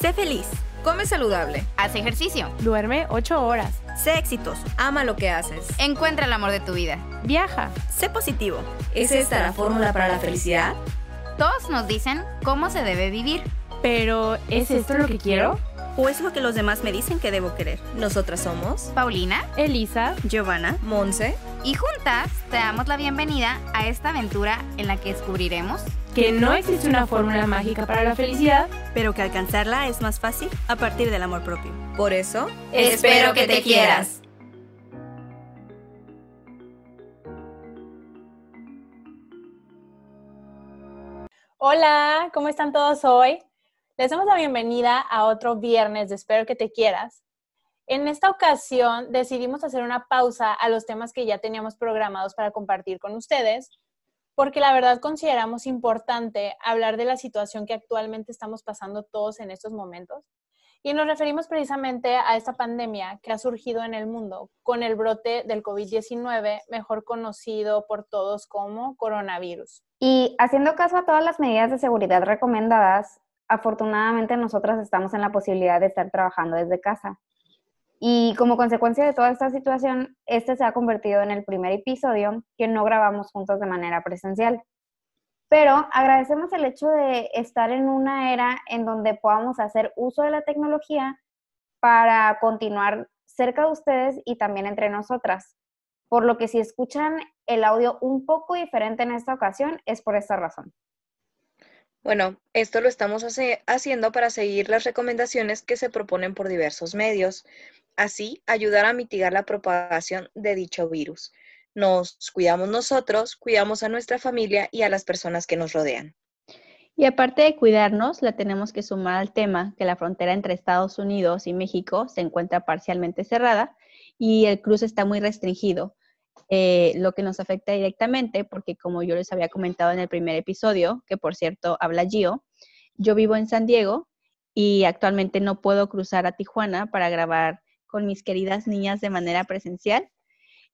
Sé feliz. Come saludable. Haz ejercicio. Duerme 8 horas. Sé exitoso. Ama lo que haces. Encuentra el amor de tu vida. Viaja. Sé positivo. ¿Es esta la fórmula para la felicidad? Todos nos dicen cómo se debe vivir. Pero ¿es esto lo que quiero? ¿O es lo que los demás me dicen que debo querer? Nosotras somos Paulina, Elisa, Giovanna, Monse. Y juntas te damos la bienvenida a esta aventura en la que descubriremos que no existe una fórmula mágica para la felicidad, pero que alcanzarla es más fácil a partir del amor propio. Por eso, espero que te quieras. Hola, ¿cómo están todos hoy? Les damos la bienvenida a otro viernes de Espero que te quieras. En esta ocasión decidimos hacer una pausa a los temas que ya teníamos programados para compartir con ustedes porque la verdad consideramos importante hablar de la situación que actualmente estamos pasando todos en estos momentos. Y nos referimos precisamente a esta pandemia que ha surgido en el mundo con el brote del COVID-19, mejor conocido por todos como coronavirus. Y haciendo caso a todas las medidas de seguridad recomendadas, afortunadamente nosotras estamos en la posibilidad de estar trabajando desde casa. Y como consecuencia de toda esta situación, este se ha convertido en el primer episodio que no grabamos juntos de manera presencial. Pero agradecemos el hecho de estar en una era en donde podamos hacer uso de la tecnología para continuar cerca de ustedes y también entre nosotras. Por lo que si escuchan el audio un poco diferente en esta ocasión es por esta razón. Bueno, esto lo estamos haciendo para seguir las recomendaciones que se proponen por diversos medios así ayudar a mitigar la propagación de dicho virus. Nos cuidamos nosotros, cuidamos a nuestra familia y a las personas que nos rodean. Y aparte de cuidarnos, la tenemos que sumar al tema que la frontera entre Estados Unidos y México se encuentra parcialmente cerrada y el cruce está muy restringido, eh, lo que nos afecta directamente porque como yo les había comentado en el primer episodio, que por cierto habla Gio, yo vivo en San Diego y actualmente no puedo cruzar a Tijuana para grabar con mis queridas niñas de manera presencial.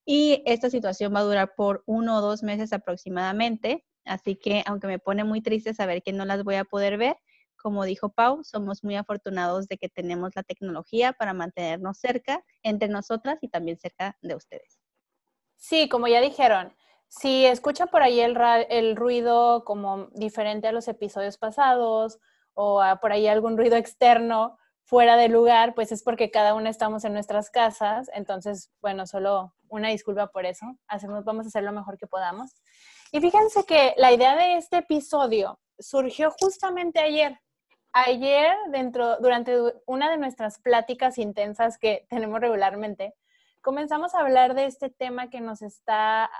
Y esta situación va a durar por uno o dos meses aproximadamente. Así que, aunque me pone muy triste saber que no las voy a poder ver, como dijo Pau, somos muy afortunados de que tenemos la tecnología para mantenernos cerca entre nosotras y también cerca de ustedes. Sí, como ya dijeron, si escucha por ahí el, ruido como diferente a los episodios pasados o por ahí algún ruido externo, fuera de lugar, pues es porque cada uno estamos en nuestras casas. Entonces, bueno, solo una disculpa por eso. Hacemos, vamos a hacer lo mejor que podamos. Y fíjense que la idea de este episodio surgió justamente ayer. Ayer, dentro, durante una de nuestras pláticas intensas que tenemos regularmente, comenzamos a hablar de este tema que nos está,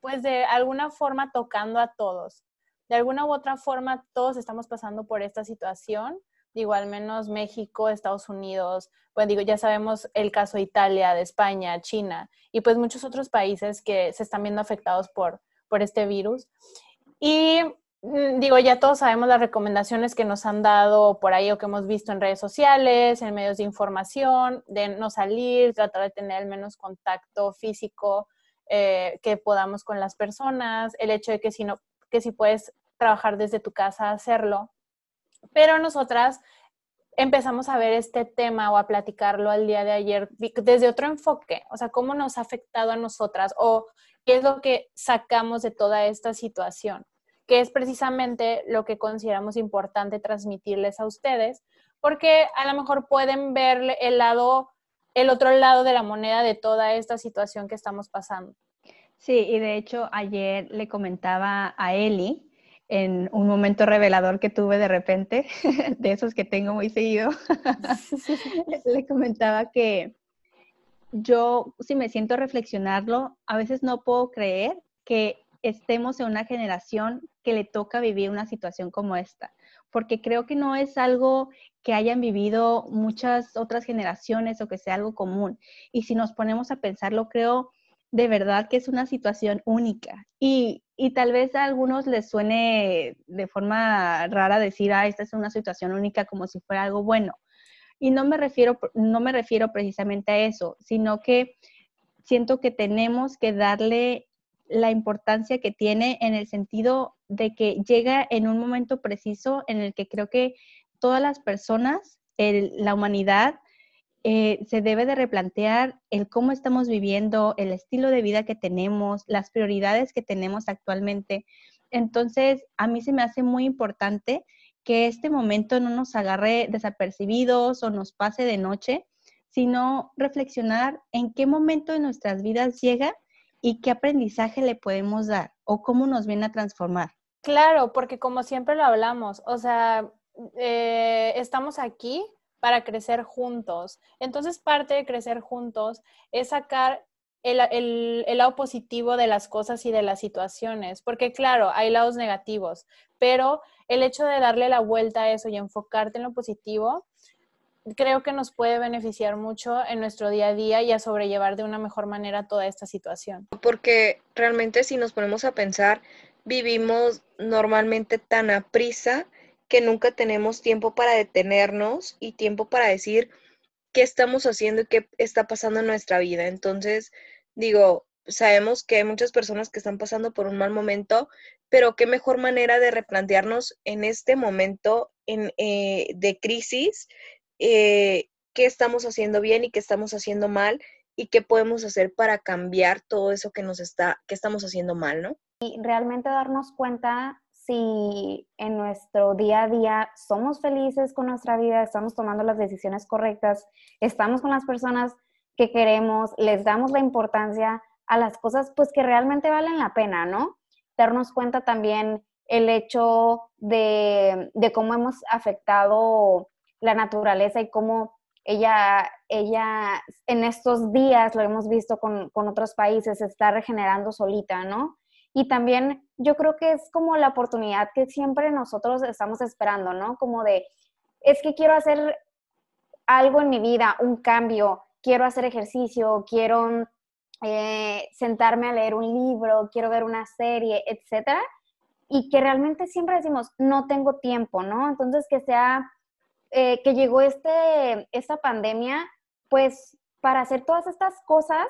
pues de alguna forma tocando a todos. De alguna u otra forma, todos estamos pasando por esta situación digo, al menos México, Estados Unidos, bueno, pues digo, ya sabemos el caso de Italia, de España, China y pues muchos otros países que se están viendo afectados por, este virus. Y mm, digo, ya todos sabemos las recomendaciones que nos han dado por ahí o que hemos visto en redes sociales, en medios de información, de no salir, tratar de tener el menos contacto físico eh, que podamos con las personas, el hecho de que si, no, que si puedes trabajar desde tu casa, hacerlo. Pero nosotras empezamos a ver este tema o a platicarlo al día de ayer desde otro enfoque, o sea, cómo nos ha afectado a nosotras o qué es lo que sacamos de toda esta situación, que es precisamente lo que consideramos importante transmitirles a ustedes, porque a lo mejor pueden ver el lado, el otro lado de la moneda de toda esta situación que estamos pasando. Sí, y de hecho ayer le comentaba a Eli, en un momento revelador que tuve de repente, de esos que tengo muy seguido, le comentaba que yo, si me siento a reflexionarlo, a veces no puedo creer que estemos en una generación que le toca vivir una situación como esta, porque creo que no es algo que hayan vivido muchas otras generaciones o que sea algo común. Y si nos ponemos a pensarlo, creo de verdad que es una situación única. Y, tal vez a algunos les suene de forma rara decir, ah, esta es una situación única como si fuera algo bueno. Y no me refiero, no me refiero precisamente a eso, sino que siento que tenemos que darle la importancia que tiene en el sentido de que llega en un momento preciso en el que creo que todas las personas, la humanidad, eh, se debe de replantear el cómo estamos viviendo, el estilo de vida que tenemos, las prioridades que tenemos actualmente. Entonces, a mí se me hace muy importante que este momento no nos agarre desapercibidos o nos pase de noche, sino reflexionar en qué momento de nuestras vidas llega y qué aprendizaje le podemos dar o cómo nos viene a transformar. Claro, porque como siempre lo hablamos, o sea, eh, estamos aquí para crecer juntos. Entonces, parte de crecer juntos es sacar el, lado positivo de las cosas y de las situaciones, porque claro, hay lados negativos, pero el hecho de darle la vuelta a eso y enfocarte en lo positivo, creo que nos puede beneficiar mucho en nuestro día a día y a sobrellevar de una mejor manera toda esta situación. Porque realmente si nos ponemos a pensar, vivimos normalmente tan a prisa que nunca tenemos tiempo para detenernos y tiempo para decir qué estamos haciendo y qué está pasando en nuestra vida. Entonces, digo, sabemos que hay muchas personas que están pasando por un mal momento, pero qué mejor manera de replantearnos en este momento eh, de crisis eh, qué estamos haciendo bien y qué estamos haciendo mal y qué podemos hacer para cambiar todo eso que nos está, que estamos haciendo mal, ¿no? Y realmente darnos cuenta si en nuestro día a día somos felices con nuestra vida, estamos tomando las decisiones correctas, estamos con las personas que queremos, les damos la importancia a las cosas pues que realmente valen la pena, ¿no? Darnos cuenta también el hecho de, cómo hemos afectado la naturaleza y cómo ella, ella en estos días, lo hemos visto con, con otros países, está regenerando solita, ¿no? Y también yo creo que es como la oportunidad que siempre nosotros estamos esperando, ¿no? Como de, es que quiero hacer algo en mi vida, un cambio, quiero hacer ejercicio, quiero mm, eh, sentarme a leer un libro, quiero ver una serie, etc. Y que realmente siempre decimos, no tengo tiempo, ¿no? Entonces que sea, eh, que llegó este, esta pandemia, pues para hacer todas estas cosas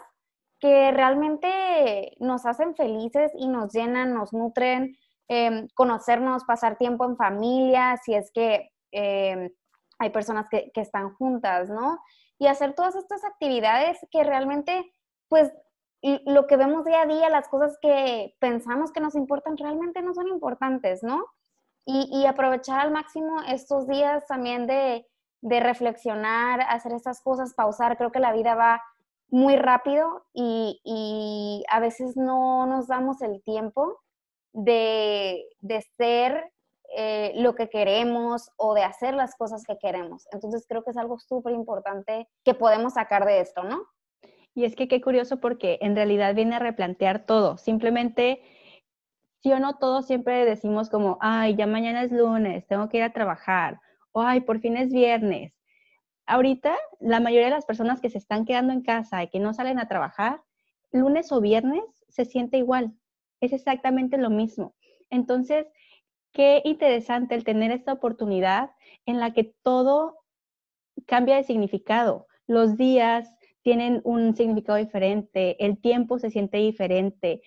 que realmente nos hacen felices y nos llenan, nos nutren, em, conocernos, pasar tiempo en familia, si es que em, hay personas que, que, están juntas, ¿no? Y hacer todas estas actividades que realmente, pues, lo que vemos día a día, las cosas que pensamos que nos importan, realmente no son importantes, ¿no? Y, y aprovechar al máximo estos días también de, de reflexionar, hacer estas cosas, pausar. Creo que la vida va muy rápido y, a veces no nos damos el tiempo de, ser eh, lo que queremos o de hacer las cosas que queremos. Entonces creo que es algo súper importante que podemos sacar de esto, ¿no? Y es que qué curioso porque en realidad viene a replantear todo. Simplemente, si o no, todos siempre decimos como, ay, ya mañana es lunes, tengo que ir a trabajar, o ay, por fin es viernes, ahorita la mayoría de las personas que se están quedando en casa y que no salen a trabajar, lunes o viernes se siente igual. Es exactamente lo mismo. Entonces, qué interesante el tener esta oportunidad en la que todo cambia de significado. Los días tienen un significado diferente, el tiempo se siente diferente,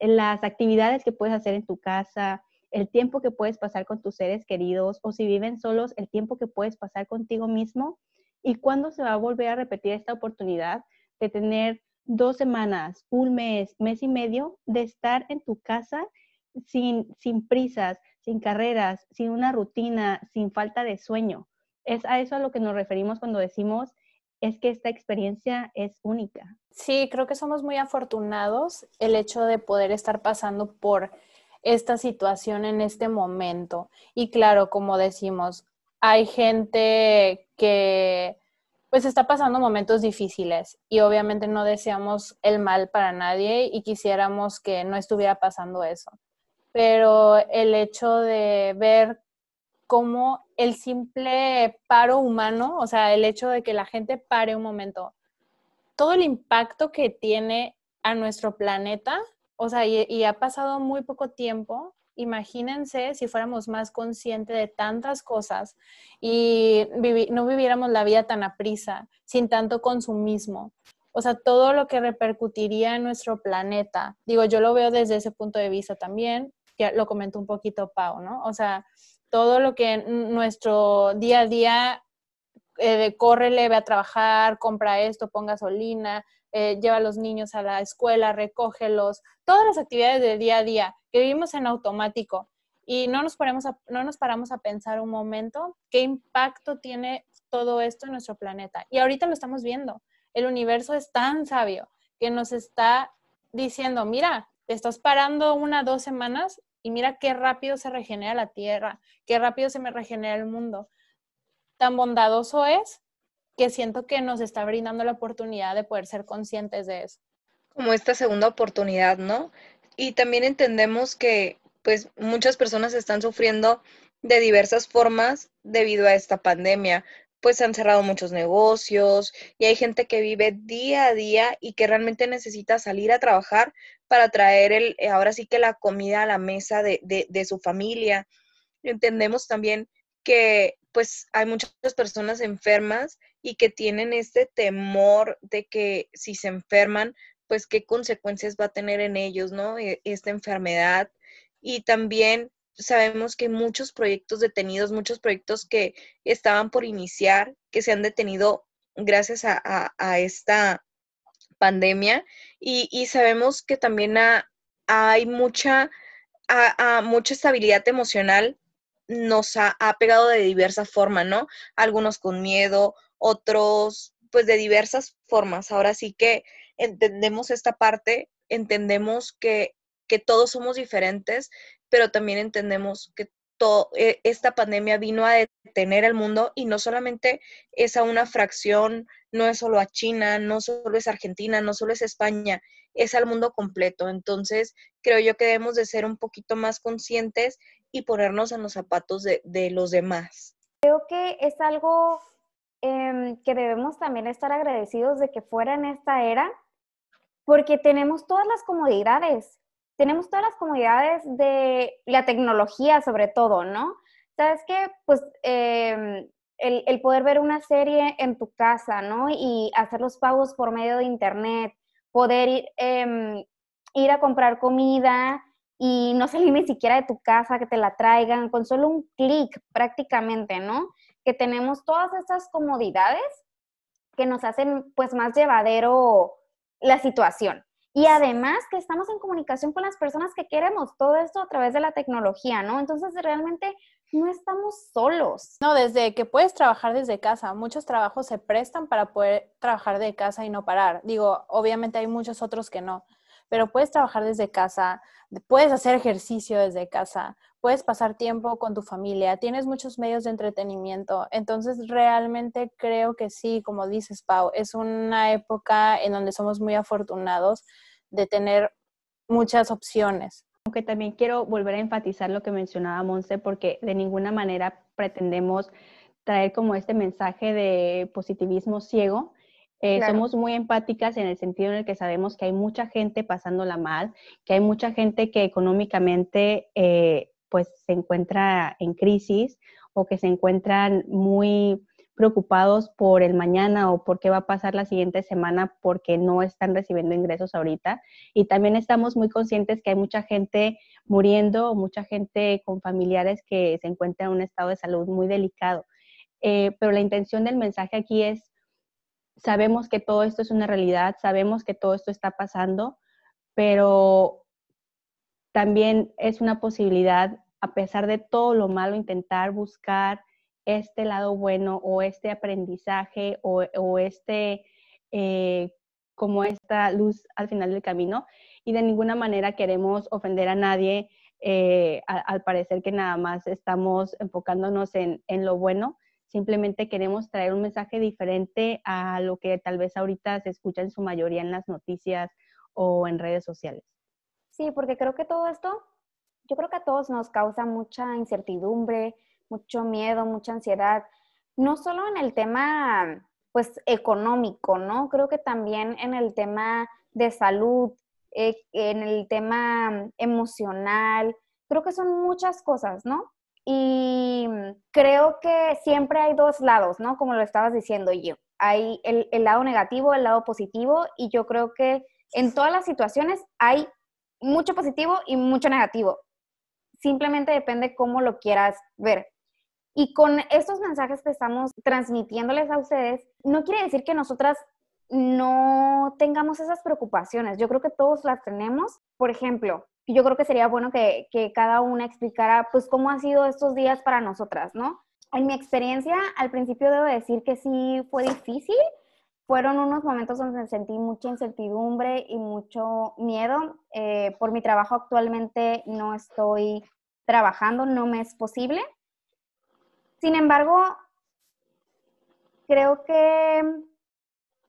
las actividades que puedes hacer en tu casa, el tiempo que puedes pasar con tus seres queridos o si viven solos, el tiempo que puedes pasar contigo mismo y cuándo se va a volver a repetir esta oportunidad de tener dos semanas, un mes, mes y medio de estar en tu casa sin, sin prisas, sin carreras, sin una rutina, sin falta de sueño. Es a eso a lo que nos referimos cuando decimos es que esta experiencia es única. Sí, creo que somos muy afortunados el hecho de poder estar pasando por esta situación en este momento. Y claro, como decimos, hay gente que pues está pasando momentos difíciles y obviamente no deseamos el mal para nadie y quisiéramos que no estuviera pasando eso. Pero el hecho de ver cómo el simple paro humano, o sea, el hecho de que la gente pare un momento, todo el impacto que tiene a nuestro planeta o sea, y, ha pasado muy poco tiempo. Imagínense si fuéramos más conscientes de tantas cosas y no viviéramos la vida tan aprisa, sin tanto consumismo. O sea, todo lo que repercutiría en nuestro planeta. Digo, yo lo veo desde ese punto de vista también, ya lo comentó un poquito Pau, ¿no? O sea, todo lo que nuestro día a día eh, corre, le ve a trabajar, compra esto, ponga gasolina, eh, lleva a los niños a la escuela, recógelos, todas las actividades del día a día que vivimos en automático y no nos, ponemos no nos paramos a pensar un momento qué impacto tiene todo esto en nuestro planeta. Y ahorita lo estamos viendo. El universo es tan sabio que nos está diciendo, mira, te estás parando una, dos semanas y mira qué rápido se regenera la Tierra, qué rápido se me regenera el mundo. Tan bondadoso es que siento que nos está brindando la oportunidad de poder ser conscientes de eso. Como esta segunda oportunidad, ¿no? Y también entendemos que pues muchas personas están sufriendo de diversas formas debido a esta pandemia. Pues han cerrado muchos negocios y hay gente que vive día a día y que realmente necesita salir a trabajar para traer el, eh, ahora sí que la comida a la mesa de, de, de su familia. Entendemos también que pues hay muchas personas enfermas y que tienen este temor de que si se enferman, pues qué consecuencias va a tener en ellos, ¿no? E, esta enfermedad. Y también sabemos que muchos proyectos detenidos, muchos proyectos que estaban por iniciar, que se han detenido gracias a, esta pandemia. Y, sabemos que también hay mucha, mucha estabilidad emocional nos ha, ha, pegado de diversa forma, ¿no? Algunos con miedo, otros, pues de diversas formas. Ahora sí que entendemos esta parte, entendemos que, todos somos diferentes, pero también entendemos que todo, e-, esta pandemia vino a detener el mundo y no solamente es a una fracción, no es solo a China, no solo es Argentina, no solo es España, es al mundo completo. Entonces, creo yo que debemos de ser un poquito más conscientes y ponernos en los zapatos de, de los demás. Creo que es algo Em, que debemos también estar agradecidos de que fuera en esta era, porque tenemos todas las comodidades, tenemos todas las comodidades de la tecnología sobre todo, ¿no? ¿Sabes que, Pues em, el, poder ver una serie en tu casa, ¿no? Y hacer los pagos por medio de internet, poder ir, em, ir a comprar comida y no salir ni siquiera de tu casa, que te la traigan con solo un clic prácticamente, ¿no? que tenemos todas estas comodidades que nos hacen pues más llevadero la situación. Y además que estamos en comunicación con las personas que queremos, todo esto a través de la tecnología, ¿no? Entonces realmente no estamos solos. No, desde que puedes trabajar desde casa, muchos trabajos se prestan para poder trabajar de casa y no parar. Digo, obviamente hay muchos otros que no, pero puedes trabajar desde casa, puedes hacer ejercicio desde casa, puedes pasar tiempo con tu familia, tienes muchos medios de entretenimiento. Entonces, realmente creo que sí, como dices, Pau, es una época en donde somos muy afortunados de tener muchas opciones. Aunque también quiero volver a enfatizar lo que mencionaba Monse, porque de ninguna manera pretendemos traer como este mensaje de positivismo ciego, eh, Somos muy empáticas en el sentido en el que sabemos que hay mucha gente pasándola mal, que hay mucha gente que económicamente eh, pues se encuentra en crisis o que se encuentran muy preocupados por el mañana o por qué va a pasar la siguiente semana porque no están recibiendo ingresos ahorita. Y también estamos muy conscientes que hay mucha gente muriendo mucha gente con familiares que se encuentran en un estado de salud muy delicado. Eh, pero la intención del mensaje aquí es, sabemos que todo esto es una realidad, sabemos que todo esto está pasando, pero también es una posibilidad, a pesar de todo lo malo, intentar buscar este lado bueno o este aprendizaje o, este, eh, como esta luz al final del camino. Y de ninguna manera queremos ofender a nadie, eh, al, parecer que nada más estamos enfocándonos en, lo bueno, simplemente queremos traer un mensaje diferente a lo que tal vez ahorita se escucha en su mayoría en las noticias o en redes sociales. Sí, porque creo que todo esto, yo creo que a todos nos causa mucha incertidumbre, mucho miedo, mucha ansiedad, no solo en el tema pues económico, ¿no? Creo que también en el tema de salud, eh, en el tema emocional, creo que son muchas cosas, ¿no? Y creo que siempre hay dos lados, ¿no? Como lo estabas diciendo yo. Hay el, lado negativo, el lado positivo, y yo creo que en todas las situaciones hay mucho positivo y mucho negativo. Simplemente depende cómo lo quieras ver. Y con estos mensajes que estamos transmitiéndoles a ustedes, no quiere decir que nosotras no tengamos esas preocupaciones. Yo creo que todos las tenemos. Por ejemplo, yo creo que sería bueno que, cada una explicara, pues, cómo han sido estos días para nosotras, ¿no? En mi experiencia, al principio debo decir que sí fue difícil, fueron unos momentos donde sentí mucha incertidumbre y mucho miedo. Eh, por mi trabajo actualmente no estoy trabajando, no me es posible. Sin embargo, creo que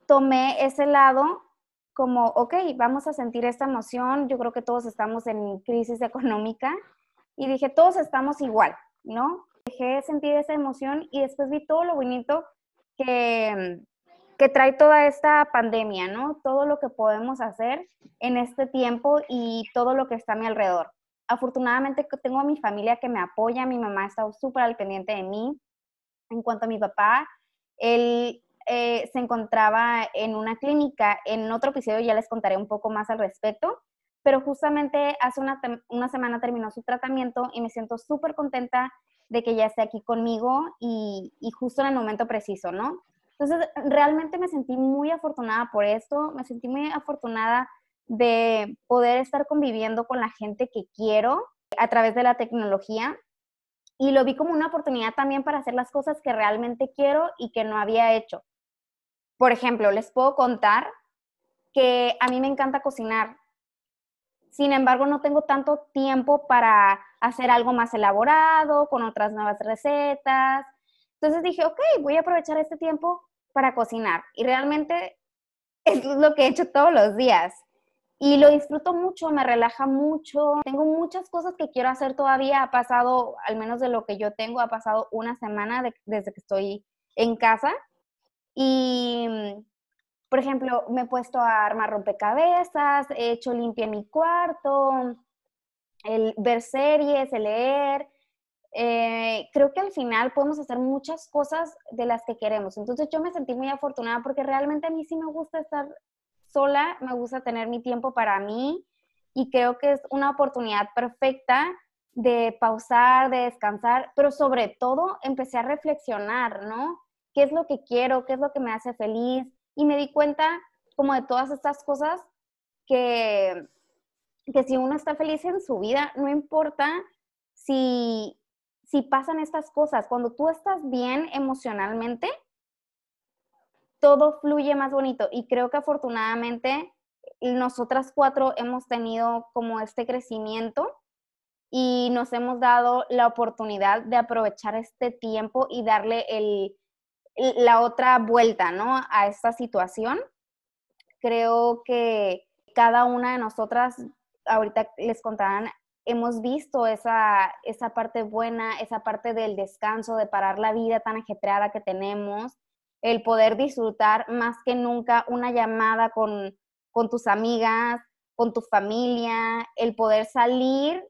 tomé ese lado como, ok, vamos a sentir esta emoción, yo creo que todos estamos en crisis económica y dije, todos estamos igual, ¿no? Dejé sentir esa emoción y después vi todo lo bonito que, que trae toda esta pandemia, ¿no? Todo lo que podemos hacer en este tiempo y todo lo que está a mi alrededor. Afortunadamente tengo a mi familia que me apoya, mi mamá está súper al pendiente de mí. En cuanto a mi papá, él eh, se encontraba en una clínica, en otro episodio ya les contaré un poco más al respecto, pero justamente hace una, semana terminó su tratamiento y me siento súper contenta de que ya esté aquí conmigo y justo en el momento preciso, ¿no? Entonces, realmente me sentí muy afortunada por esto, me sentí muy afortunada de poder estar conviviendo con la gente que quiero a través de la tecnología y lo vi como una oportunidad también para hacer las cosas que realmente quiero y que no había hecho. Por ejemplo, les puedo contar que a mí me encanta cocinar. Sin embargo, no tengo tanto tiempo para hacer algo más elaborado, con otras nuevas recetas, entonces dije, ok, voy a aprovechar este tiempo para cocinar. Y realmente es lo que he hecho todos los días. Y lo disfruto mucho, me relaja mucho. Tengo muchas cosas que quiero hacer todavía. Ha pasado, al menos de lo que yo tengo, ha pasado una semana desde que estoy en casa. Y, mm, por ejemplo, me he puesto a armar rompecabezas, he hecho limpia mi cuarto, el ver series, el leer eh, creo que al final podemos hacer muchas cosas de las que queremos. Entonces yo me sentí muy afortunada porque realmente a mí sí me gusta estar sola, me gusta tener mi tiempo para mí y creo que es una oportunidad perfecta de pausar, de descansar, pero sobre todo empecé a reflexionar, ¿no? ¿Qué es lo que quiero? ¿Qué es lo que me hace feliz? Y me di cuenta como de todas estas cosas que, que si uno está feliz en su vida, no importa si si pasan estas cosas. Cuando tú estás bien emocionalmente, todo fluye más bonito. Y creo que afortunadamente nosotras cuatro hemos tenido como este crecimiento y nos hemos dado la oportunidad de aprovechar este tiempo y darle la otra vuelta, ¿no? A esta situación. Creo que cada una de nosotras, ahorita les contarán hemos visto esa, parte buena, esa parte del descanso, de parar la vida tan ajetreada que tenemos, el poder disfrutar más que nunca una llamada con, con tus amigas, con tu familia, el poder salir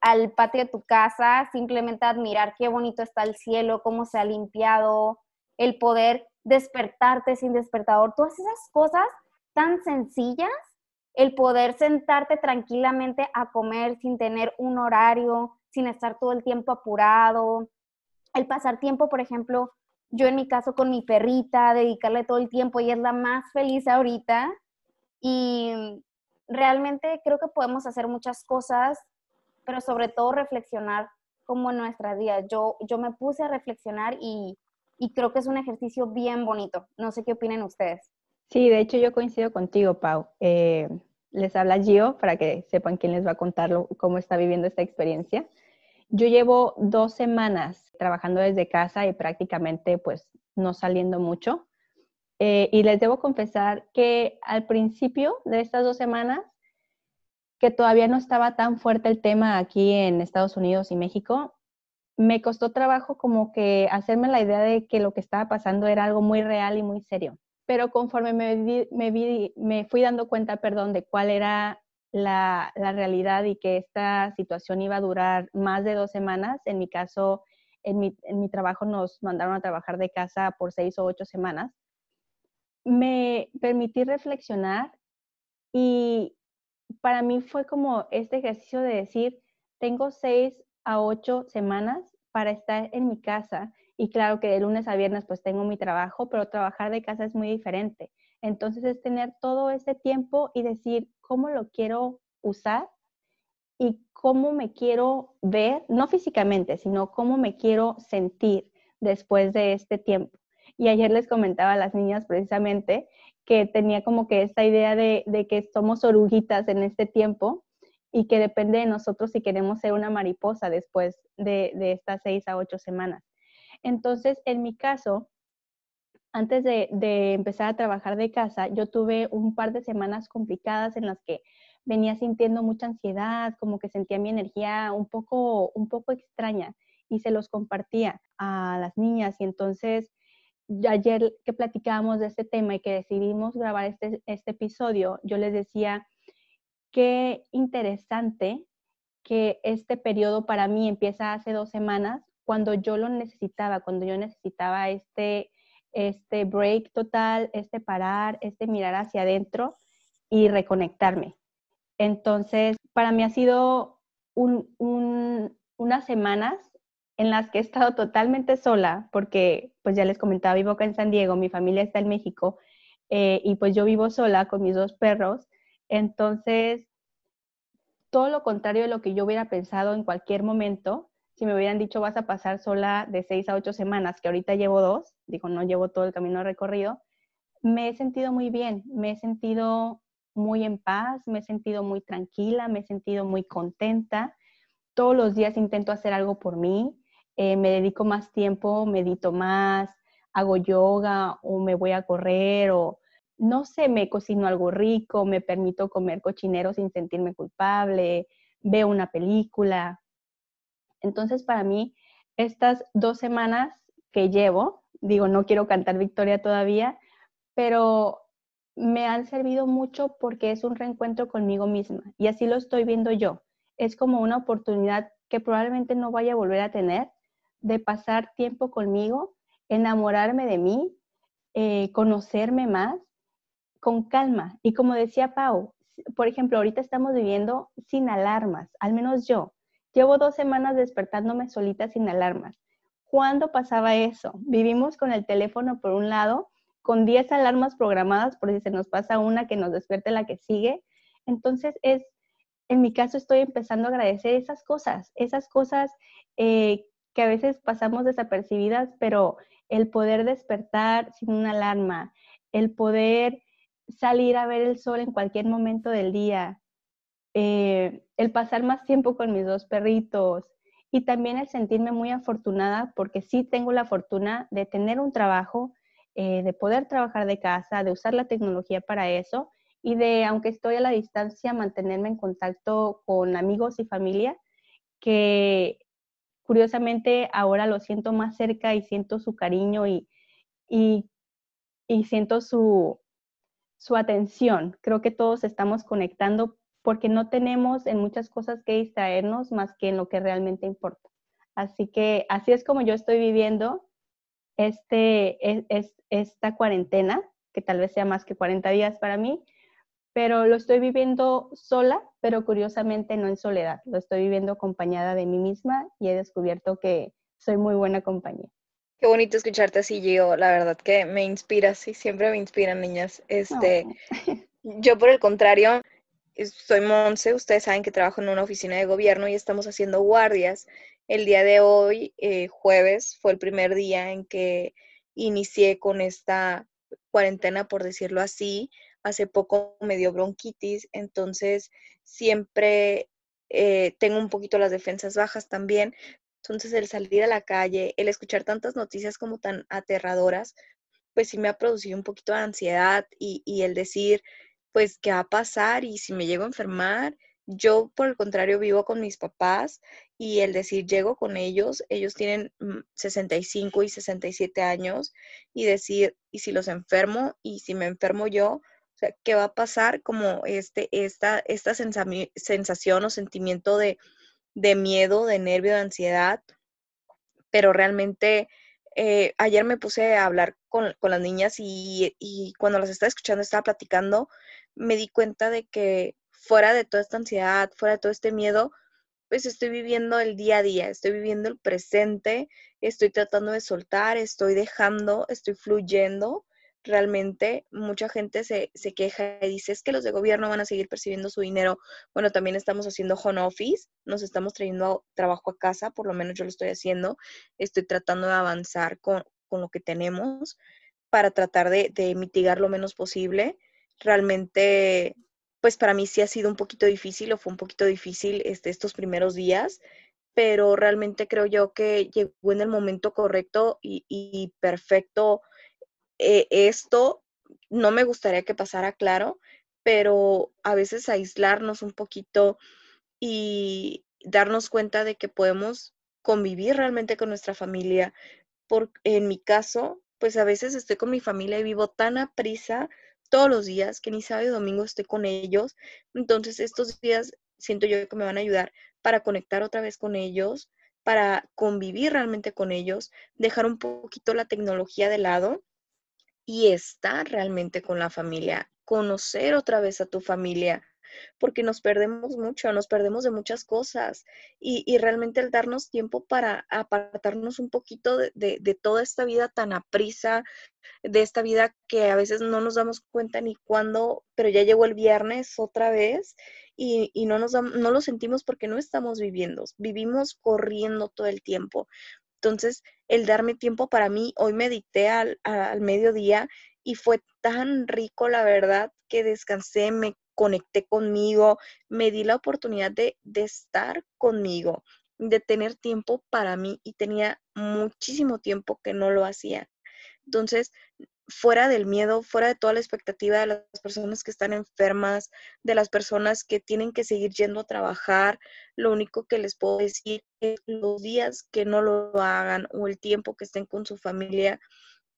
al patio de tu casa, simplemente admirar qué bonito está el cielo, cómo se ha limpiado, el poder despertarte sin despertador, todas esas cosas tan sencillas el poder sentarte tranquilamente a comer sin tener un horario, sin estar todo el tiempo apurado, el pasar tiempo, por ejemplo, yo en mi caso con mi perrita, dedicarle todo el tiempo, y es la más feliz ahorita. Y realmente creo que podemos hacer muchas cosas, pero sobre todo reflexionar como en nuestra vida. Yo, yo me puse a reflexionar y, y creo que es un ejercicio bien bonito. No sé qué opinen ustedes. Sí, de hecho yo coincido contigo, Pau. Eh, les habla Gio para que sepan quién les va a contar cómo está viviendo esta experiencia. Yo llevo dos semanas trabajando desde casa y prácticamente pues no saliendo mucho. Eh, y les debo confesar que al principio de estas dos semanas, que todavía no estaba tan fuerte el tema aquí en Estados Unidos y México, me costó trabajo como que hacerme la idea de que lo que estaba pasando era algo muy real y muy serio pero conforme me, fui dando cuenta, perdón, de cuál era la, realidad y que esta situación iba a durar más de dos semanas, en mi caso, en mi, en mi trabajo nos mandaron a trabajar de casa por seis o ocho semanas, me permití reflexionar y para mí fue como este ejercicio de decir, tengo seis a ocho semanas para estar en mi casa y claro que de lunes a viernes pues tengo mi trabajo, pero trabajar de casa es muy diferente. Entonces es tener todo ese tiempo y decir cómo lo quiero usar y cómo me quiero ver, no físicamente, sino cómo me quiero sentir después de este tiempo. Y ayer les comentaba a las niñas precisamente que tenía como que esta idea de, que somos oruguitas en este tiempo y que depende de nosotros si queremos ser una mariposa después de estas seis a ocho semanas. Entonces, en mi caso, antes de, empezar a trabajar de casa, yo tuve un par de semanas complicadas en las que venía sintiendo mucha ansiedad, como que sentía mi energía un poco, un poco extraña y se los compartía a las niñas. Y entonces, ayer que platicábamos de este tema y que decidimos grabar este, este episodio, yo les decía, qué interesante que este periodo para mí empieza hace dos semanas cuando yo lo necesitaba, cuando yo necesitaba este, este break total, este parar, este mirar hacia adentro y reconectarme. Entonces, para mí ha sido un, un, unas semanas en las que he estado totalmente sola, porque pues ya les comentaba, vivo acá en San Diego, mi familia está en México, eh, y pues yo vivo sola con mis dos perros. Entonces, todo lo contrario de lo que yo hubiera pensado en cualquier momento, si me hubieran dicho vas a pasar sola de seis a ocho semanas, que ahorita llevo dos, digo, no llevo todo el camino recorrido, me he sentido muy bien, me he sentido muy en paz, me he sentido muy tranquila, me he sentido muy contenta. Todos los días intento hacer algo por mí, eh, me dedico más tiempo, medito más, hago yoga o me voy a correr o no sé, me cocino algo rico, me permito comer cochinero sin sentirme culpable, veo una película, entonces, para mí, estas dos semanas que llevo, digo, no quiero cantar victoria todavía, pero me han servido mucho porque es un reencuentro conmigo misma y así lo estoy viendo yo. Es como una oportunidad que probablemente no vaya a volver a tener de pasar tiempo conmigo, enamorarme de mí, eh, conocerme más con calma. Y como decía Pau, por ejemplo, ahorita estamos viviendo sin alarmas, al menos yo. Llevo dos semanas despertándome solita sin alarmas. ¿Cuándo pasaba eso? Vivimos con el teléfono por un lado, con 10 alarmas programadas por si se nos pasa una que nos despierte la que sigue. Entonces es, en mi caso estoy empezando a agradecer esas cosas, esas cosas eh, que a veces pasamos desapercibidas, pero el poder despertar sin una alarma, el poder salir a ver el sol en cualquier momento del día, eh, el pasar más tiempo con mis dos perritos y también el sentirme muy afortunada porque sí tengo la fortuna de tener un trabajo, eh, de poder trabajar de casa, de usar la tecnología para eso y de, aunque estoy a la distancia, mantenerme en contacto con amigos y familia que curiosamente ahora lo siento más cerca y siento su cariño y, y, siento su, su atención. Creo que todos estamos conectando porque no tenemos en muchas cosas que distraernos más que en lo que realmente importa. Así que así es como yo estoy viviendo este, e, es, esta cuarentena, que tal vez sea más que 40 días para mí, pero lo estoy viviendo sola, pero curiosamente no en soledad, lo estoy viviendo acompañada de mí misma y he descubierto que soy muy buena compañía. Qué bonito escucharte así, yo La verdad que me inspiras y siempre me inspiran, niñas. Este, Yo, por el contrario, soy Monse, ustedes saben que trabajo en una oficina de gobierno y estamos haciendo guardias. El día de hoy, eh, jueves, fue el primer día en que inicié con esta cuarentena, por decirlo así. Hace poco me dio bronquitis, entonces siempre eh, tengo un poquito las defensas bajas también. Entonces el salir a la calle, el escuchar tantas noticias como tan aterradoras, pues sí me ha producido un poquito de ansiedad y, y el decir, pues, ¿qué va a pasar? Y si me llego a enfermar, yo por el contrario vivo con mis papás y el decir llego con ellos, ellos tienen 65 mm, y 67 años y decir, ¿y si los enfermo? ¿Y si me enfermo yo? O sea, ¿qué va a pasar? Como este, esta, esta sensación o sentimiento de, miedo, de nervio, de ansiedad, pero realmente... Eh, ayer me puse a hablar con, las niñas y, y, cuando las estaba escuchando estaba platicando me di cuenta de que fuera de toda esta ansiedad, fuera de todo este miedo, pues estoy viviendo el día a día, estoy viviendo el presente, estoy tratando de soltar, estoy dejando, estoy fluyendo. Realmente mucha gente se, queja y dice, es que los de gobierno van a seguir percibiendo su dinero. Bueno, también estamos haciendo home office, nos estamos trayendo trabajo a casa, por lo menos yo lo estoy haciendo, estoy tratando de avanzar con, lo que tenemos para tratar de, de mitigar lo menos posible realmente, pues para mí sí ha sido un poquito difícil o fue un poquito difícil este, estos primeros días, pero realmente creo yo que llegó en el momento correcto y, perfecto eh, esto. No me gustaría que pasara, claro, pero a veces aislarnos un poquito y darnos cuenta de que podemos convivir realmente con nuestra familia. Por, en mi caso, pues a veces estoy con mi familia y vivo tan a prisa todos los días, que ni sábado y domingo estoy con ellos. Entonces estos días siento yo que me van a ayudar para conectar otra vez con ellos, para convivir realmente con ellos, dejar un poquito la tecnología de lado y estar realmente con la familia, conocer otra vez a tu familia, porque nos perdemos mucho, nos perdemos de muchas cosas y, realmente el darnos tiempo para apartarnos un poquito de, toda esta vida tan aprisa, de esta vida que a veces no nos damos cuenta ni cuándo, pero ya llegó el viernes otra vez y, no, nos damos, no lo sentimos porque no estamos viviendo, vivimos corriendo todo el tiempo. Entonces, el darme tiempo para mí, hoy medité al, al mediodía y fue tan rico, la verdad, que descansé, me conecté conmigo, me di la oportunidad de, estar conmigo, de tener tiempo para mí y tenía muchísimo tiempo que no lo hacía. Entonces, fuera del miedo, fuera de toda la expectativa de las personas que están enfermas, de las personas que tienen que seguir yendo a trabajar, lo único que les puedo decir es los días que no lo hagan o el tiempo que estén con su familia,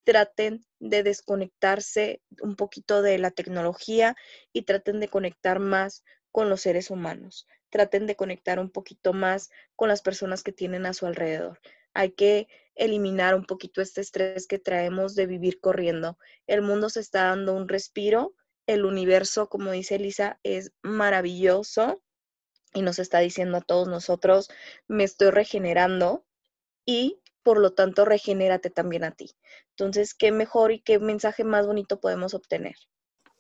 traten de desconectarse un poquito de la tecnología y traten de conectar más con los seres humanos, traten de conectar un poquito más con las personas que tienen a su alrededor. Hay que eliminar un poquito este estrés que traemos de vivir corriendo. El mundo se está dando un respiro, el universo, como dice Elisa, es maravilloso y nos está diciendo a todos nosotros, me estoy regenerando y por lo tanto, regenérate también a ti. Entonces, qué mejor y qué mensaje más bonito podemos obtener.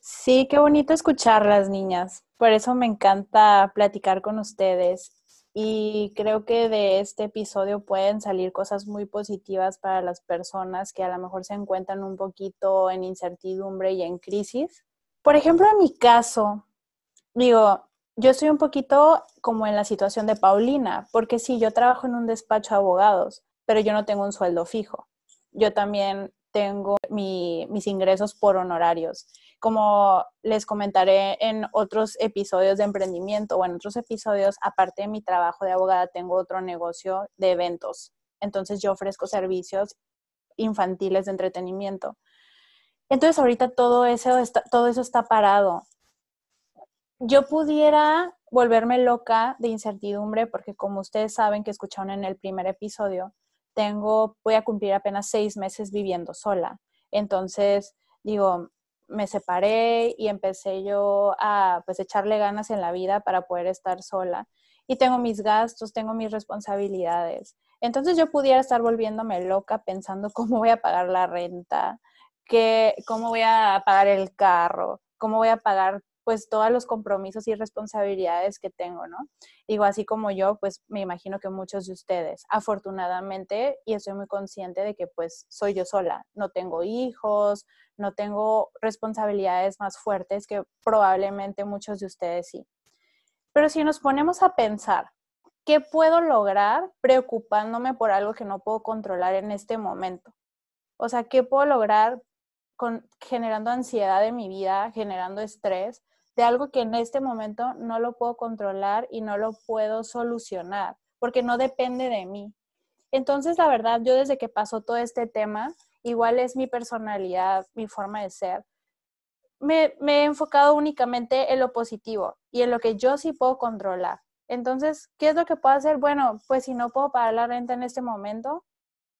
Sí, qué bonito escucharlas, niñas. Por eso me encanta platicar con ustedes y creo que de este episodio pueden salir cosas muy positivas para las personas que a lo mejor se encuentran un poquito en incertidumbre y en crisis. Por ejemplo, en mi caso, digo, yo estoy un poquito como en la situación de Paulina, porque sí, yo trabajo en un despacho de abogados, pero yo no tengo un sueldo fijo. Yo también tengo mis ingresos por honorarios. Como les comentaré en otros episodios de emprendimiento o en otros episodios, aparte de mi trabajo de abogada, tengo otro negocio de eventos. Entonces yo ofrezco servicios infantiles de entretenimiento. Entonces ahorita todo eso está, todo eso está parado. Yo pudiera volverme loca de incertidumbre porque como ustedes saben que escucharon en el primer episodio, tengo, voy a cumplir apenas seis meses viviendo sola. Entonces, digo, me separé y empecé yo a pues echarle ganas en la vida para poder estar sola. Y tengo mis gastos, tengo mis responsabilidades. Entonces yo pudiera estar volviéndome loca pensando cómo voy a pagar la renta, cómo voy a pagar el carro, cómo voy a pagar pues todos los compromisos y responsabilidades que tengo, ¿no? Digo, así como yo, pues me imagino que muchos de ustedes, afortunadamente, y estoy muy consciente de que pues soy yo sola, no tengo hijos, no tengo responsabilidades más fuertes que probablemente muchos de ustedes sí. Pero si nos ponemos a pensar, ¿qué puedo lograr preocupándome por algo que no puedo controlar en este momento? O sea, ¿qué puedo lograr generando ansiedad en mi vida, generando estrés, de algo que en este momento no lo puedo controlar y no lo puedo solucionar, porque no depende de mí. Entonces, la verdad, yo desde que pasó todo este tema, igual es mi personalidad, mi forma de ser, me, me he enfocado únicamente en lo positivo y en lo que yo sí puedo controlar. Entonces, ¿qué es lo que puedo hacer? Bueno, pues si no puedo pagar la renta en este momento,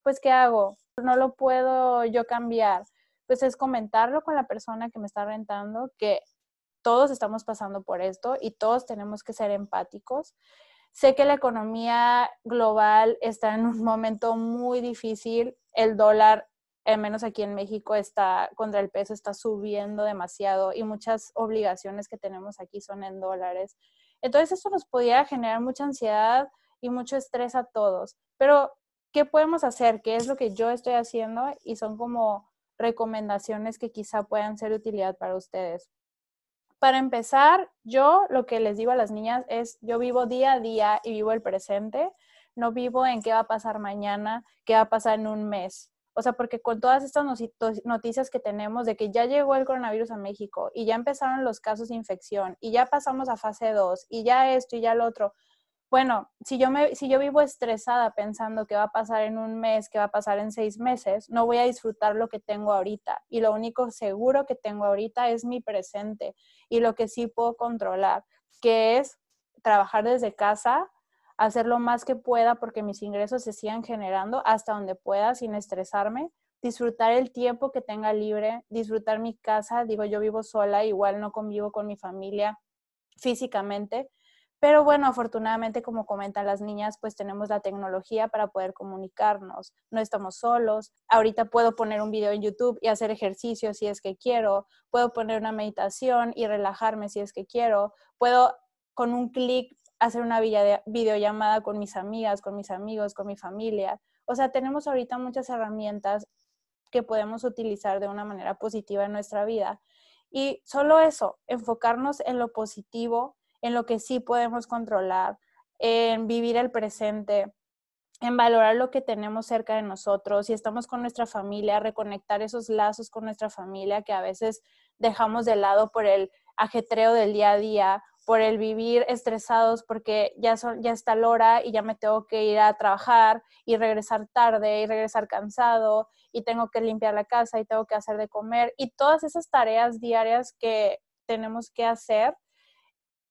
pues ¿qué hago? No lo puedo yo cambiar. Pues es comentarlo con la persona que me está rentando, que todos estamos pasando por esto y todos tenemos que ser empáticos. Sé que la economía global está en un momento muy difícil. El dólar, al menos aquí en México, está contra el peso, está subiendo demasiado y muchas obligaciones que tenemos aquí son en dólares. Entonces eso nos podría generar mucha ansiedad y mucho estrés a todos. Pero, ¿qué podemos hacer? ¿Qué es lo que yo estoy haciendo? Y son como recomendaciones que quizá puedan ser utilidad para ustedes. Para empezar, yo lo que les digo a las niñas es, yo vivo día a día y vivo el presente, no vivo en qué va a pasar mañana, qué va a pasar en un mes. O sea, porque con todas estas noticias que tenemos de que ya llegó el coronavirus a México y ya empezaron los casos de infección y ya pasamos a fase 2 y ya esto y ya lo otro, bueno, si yo, me, si yo vivo estresada pensando qué va a pasar en un mes, qué va a pasar en seis meses, no voy a disfrutar lo que tengo ahorita. Y lo único seguro que tengo ahorita es mi presente y lo que sí puedo controlar, que es trabajar desde casa, hacer lo más que pueda porque mis ingresos se sigan generando hasta donde pueda sin estresarme, disfrutar el tiempo que tenga libre, disfrutar mi casa, digo yo vivo sola, igual no convivo con mi familia físicamente, pero bueno, afortunadamente, como comentan las niñas, pues tenemos la tecnología para poder comunicarnos, no estamos solos. Ahorita puedo poner un video en YouTube y hacer ejercicio si es que quiero, puedo poner una meditación y relajarme si es que quiero, puedo con un clic hacer una videollamada con mis amigas, con mis amigos, con mi familia. O sea, tenemos ahorita muchas herramientas que podemos utilizar de una manera positiva en nuestra vida. Y solo eso, enfocarnos en lo positivo, en lo que sí podemos controlar, en vivir el presente, en valorar lo que tenemos cerca de nosotros, y estamos con nuestra familia, reconectar esos lazos con nuestra familia que a veces dejamos de lado por el ajetreo del día a día, por el vivir estresados porque ya, son, ya está hora y ya me tengo que ir a trabajar y regresar tarde y regresar cansado y tengo que limpiar la casa y tengo que hacer de comer y todas esas tareas diarias que tenemos que hacer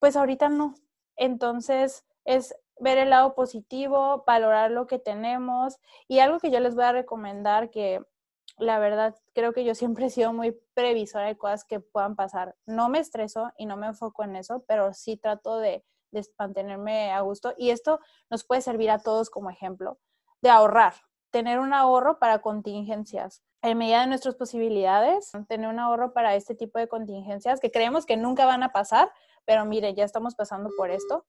pues ahorita no. Entonces es ver el lado positivo, valorar lo que tenemos y algo que yo les voy a recomendar que la verdad creo que yo siempre he sido muy previsora de cosas que puedan pasar. No me estreso y no me enfoco en eso, pero sí trato de, mantenerme a gusto y esto nos puede servir a todos como ejemplo de ahorrar, tener un ahorro para contingencias en medida de nuestras posibilidades, tener un ahorro para este tipo de contingencias que creemos que nunca van a pasar, pero mire, ya estamos pasando por esto.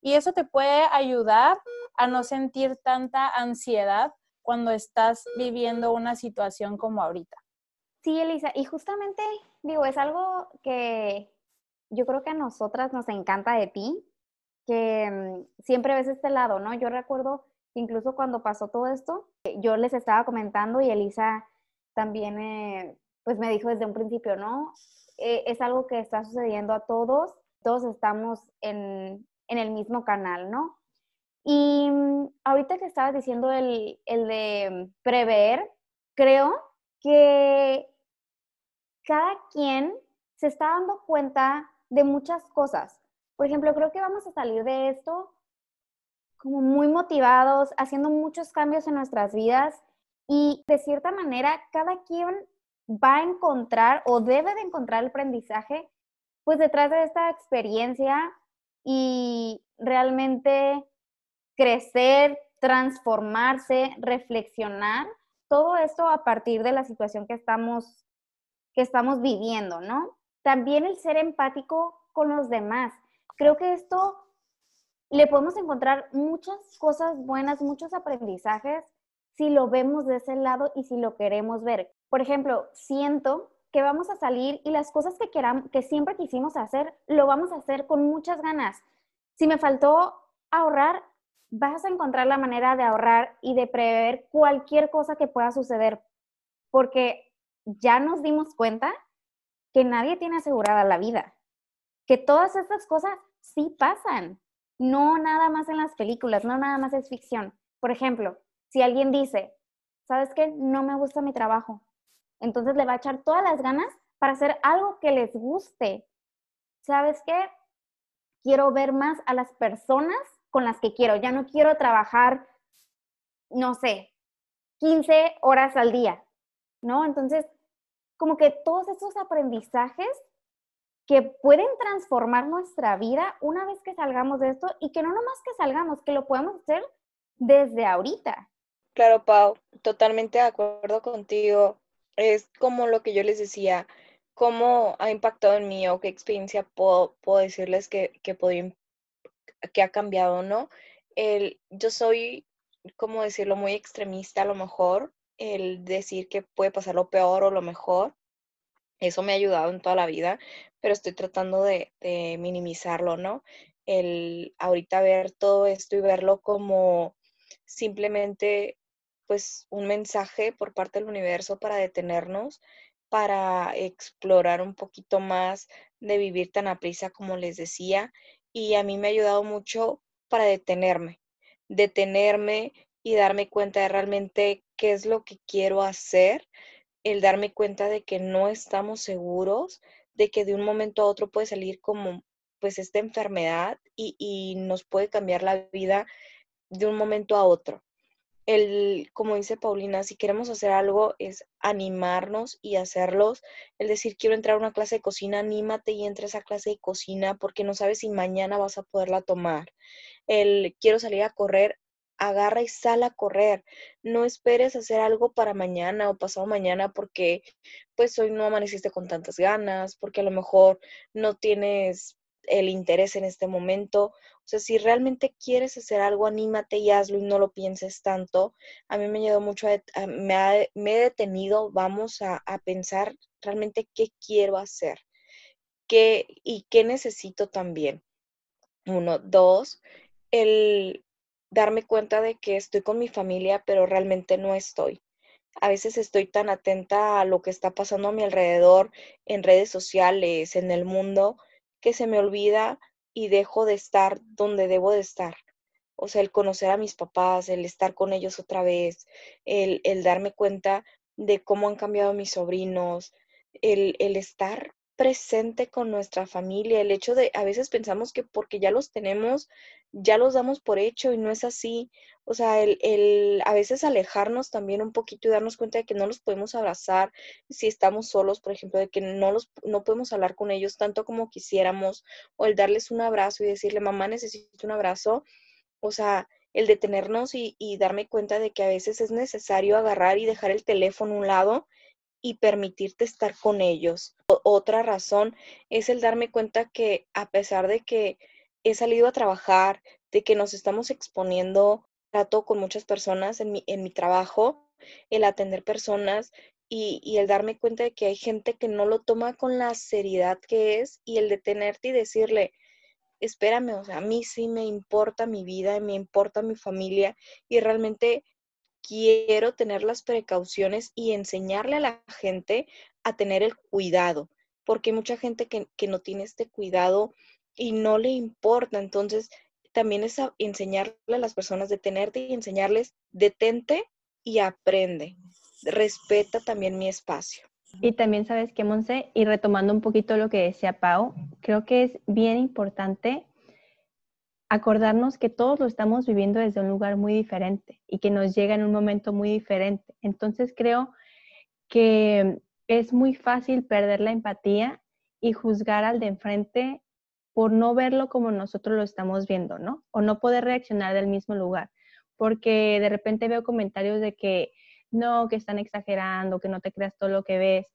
Y eso te puede ayudar a no sentir tanta ansiedad cuando estás viviendo una situación como ahorita. Sí, Elisa, y justamente digo, es algo que yo creo que a nosotras nos encanta de ti, que mm, siempre ves este lado, ¿no? Yo recuerdo incluso cuando pasó todo esto, eh, yo les estaba comentando y Elisa también, eh, pues me dijo desde un principio, ¿no? Eh, es algo que está sucediendo a todos todos estamos en, en el mismo canal, ¿no? Y mm, ahorita que estabas diciendo el, el de prever, creo que cada quien se está dando cuenta de muchas cosas. Por ejemplo, creo que vamos a salir de esto como muy motivados, haciendo muchos cambios en nuestras vidas y de cierta manera cada quien va a encontrar o debe de encontrar el aprendizaje pues detrás de esta experiencia y realmente crecer, transformarse, reflexionar, todo esto a partir de la situación que estamos, que estamos viviendo, ¿no? También el ser empático con los demás. Creo que esto le podemos encontrar muchas cosas buenas, muchos aprendizajes si lo vemos de ese lado y si lo queremos ver. Por ejemplo, siento que vamos a salir y las cosas que queramos, que siempre quisimos hacer, lo vamos a hacer con muchas ganas. Si me faltó ahorrar, vas a encontrar la manera de ahorrar y de prever cualquier cosa que pueda suceder, porque ya nos dimos cuenta que nadie tiene asegurada la vida, que todas estas cosas sí pasan, no nada más en las películas, no nada más es ficción. Por ejemplo, si alguien dice, ¿sabes qué? No me gusta mi trabajo, entonces le va a echar todas las ganas para hacer algo que les guste. ¿Sabes qué? Quiero ver más a las personas con las que quiero. Ya no quiero trabajar, no sé, 15 horas al día, ¿no? Entonces, como que todos esos aprendizajes que pueden transformar nuestra vida una vez que salgamos de esto y que no nomás que salgamos, que lo podemos hacer desde ahorita. Claro, Pau, totalmente de acuerdo contigo es como lo que yo les decía, cómo ha impactado en mí o qué experiencia puedo, decirles que, que ha cambiado, o ¿no? yo soy, como decirlo, muy extremista a lo mejor, el decir que puede pasar lo peor o lo mejor. Eso me ha ayudado en toda la vida, pero estoy tratando de, de minimizarlo, ¿no? El ahorita ver todo esto y verlo como simplemente pues un mensaje por parte del universo para detenernos, para explorar un poquito más de vivir tan a prisa como les decía. Y a mí me ha ayudado mucho para detenerme, detenerme y darme cuenta de realmente qué es lo que quiero hacer, el darme cuenta de que no estamos seguros, de que de un momento a otro puede salir como pues esta enfermedad y nos puede cambiar la vida de un momento a otro el, como dice Paulina, si queremos hacer algo es animarnos y hacerlos. El decir, quiero entrar a una clase de cocina, anímate y entra a esa clase de cocina porque no sabes si mañana vas a poderla tomar. El, quiero salir a correr, agarra y sal a correr. No esperes hacer algo para mañana o pasado mañana porque pues hoy no amaneciste con tantas ganas, porque a lo mejor no tienes el interés en este momento. O sea, si realmente quieres hacer algo, anímate y hazlo y no lo pienses tanto. A mí me ha llegado mucho, me, ha, he detenido, vamos a, a, pensar realmente qué quiero hacer qué, y qué necesito también. Uno, dos, el darme cuenta de que estoy con mi familia, pero realmente no estoy. A veces estoy tan atenta a lo que está pasando a mi alrededor, en redes sociales, en el mundo, que se me olvida y dejo de estar donde debo de estar. O sea, el conocer a mis papás, el estar con ellos otra vez, el, el darme cuenta de cómo han cambiado mis sobrinos, el, el estar presente con nuestra familia, el hecho de a veces pensamos que porque ya los tenemos, ya los damos por hecho y no es así. O sea, el, el a veces alejarnos también un poquito y darnos cuenta de que no los podemos abrazar si estamos solos, por ejemplo, de que no los no podemos hablar con ellos tanto como quisiéramos o el darles un abrazo y decirle, "Mamá, necesito un abrazo." O sea, el detenernos y, y darme cuenta de que a veces es necesario agarrar y dejar el teléfono a un lado y permitirte estar con ellos. Otra razón es el darme cuenta que a pesar de que he salido a trabajar, de que nos estamos exponiendo, trato con muchas personas en mi, trabajo, el atender personas y, y el darme cuenta de que hay gente que no lo toma con la seriedad que es y el detenerte y decirle, espérame, o sea, a mí sí me importa mi vida, me importa mi familia y realmente quiero tener las precauciones y enseñarle a la gente a tener el cuidado, porque hay mucha gente que, no tiene este cuidado y no le importa. Entonces, también es enseñarle a las personas detenerte y enseñarles detente y aprende. Respeta también mi espacio. Y también sabes que, Monse, y retomando un poquito lo que decía Pau, creo que es bien importante acordarnos que todos lo estamos viviendo desde un lugar muy diferente y que nos llega en un momento muy diferente. Entonces creo que es muy fácil perder la empatía y juzgar al de enfrente por no verlo como nosotros lo estamos viendo, ¿no? O no poder reaccionar del mismo lugar, porque de repente veo comentarios de que no, que están exagerando, que no te creas todo lo que ves.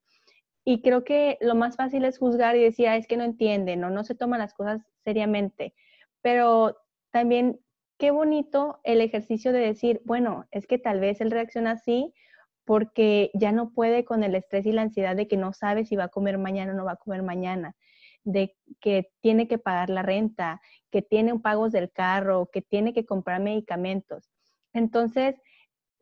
Y creo que lo más fácil es juzgar y decir, ah, es que no entienden o no se toman las cosas seriamente pero también qué bonito el ejercicio de decir, bueno, es que tal vez él reacciona así porque ya no puede con el estrés y la ansiedad de que no sabe si va a comer mañana o no va a comer mañana, de que tiene que pagar la renta, que tiene pagos del carro, que tiene que comprar medicamentos. Entonces,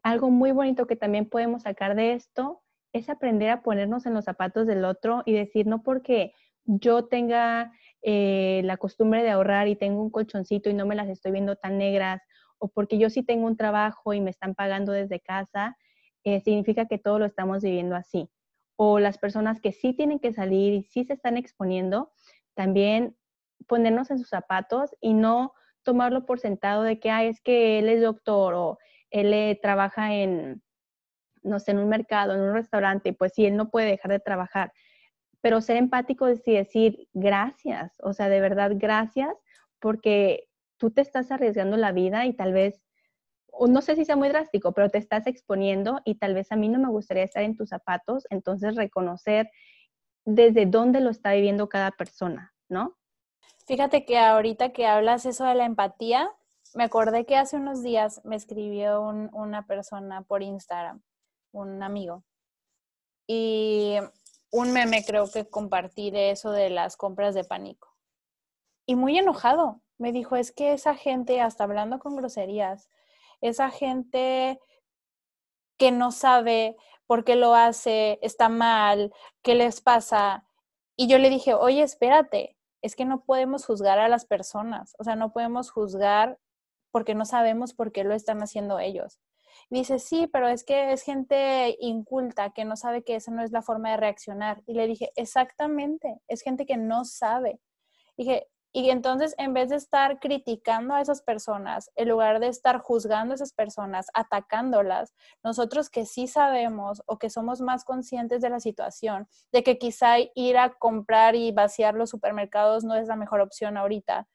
algo muy bonito que también podemos sacar de esto es aprender a ponernos en los zapatos del otro y decir, no porque yo tenga eh, la costumbre de ahorrar y tengo un colchoncito y no me las estoy viendo tan negras, o porque yo sí tengo un trabajo y me están pagando desde casa, eh, significa que todo lo estamos viviendo así. O las personas que sí tienen que salir y sí se están exponiendo, también ponernos en sus zapatos y no tomarlo por sentado de que, es que él es doctor o él eh, trabaja en, no sé, en un mercado, en un restaurante, pues sí, él no puede dejar de trabajar pero ser empático es decir gracias, o sea, de verdad gracias, porque tú te estás arriesgando la vida y tal vez, no sé si sea muy drástico, pero te estás exponiendo y tal vez a mí no me gustaría estar en tus zapatos, entonces reconocer desde dónde lo está viviendo cada persona, ¿no? Fíjate que ahorita que hablas eso de la empatía, me acordé que hace unos días me escribió una persona por Instagram, un amigo, y un meme creo que compartí eso de las compras de pánico. Y muy enojado, me dijo, es que esa gente, hasta hablando con groserías, esa gente que no sabe por qué lo hace, está mal, qué les pasa. Y yo le dije, oye, espérate, es que no podemos juzgar a las personas, o sea, no podemos juzgar porque no sabemos por qué lo están haciendo ellos dice, sí, pero es que es gente inculta que no sabe que esa no es la forma de reaccionar. Y le dije, exactamente, es gente que no sabe. y entonces, en vez de estar criticando a esas personas, en lugar de estar juzgando a esas personas, atacándolas, nosotros que sí sabemos o que somos más conscientes de la situación, de que quizá ir a comprar y vaciar los supermercados no es la mejor opción ahorita,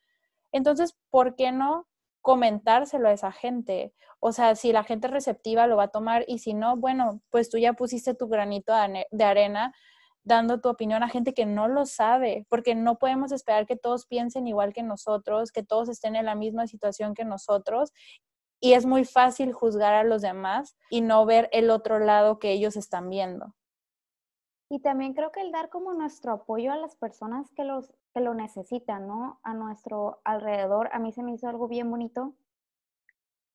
entonces, ¿por qué no comentárselo a esa gente. O sea, si la gente receptiva lo va a tomar y si no, bueno, pues tú ya pusiste tu granito de arena dando tu opinión a gente que no lo sabe, porque no podemos esperar que todos piensen igual que nosotros, que todos estén en la misma situación que nosotros. Y es muy fácil juzgar a los demás y no ver el otro lado que ellos están viendo. Y también creo que el dar como nuestro apoyo a las personas que los que lo necesitan, ¿no? A nuestro alrededor. A mí se me hizo algo bien bonito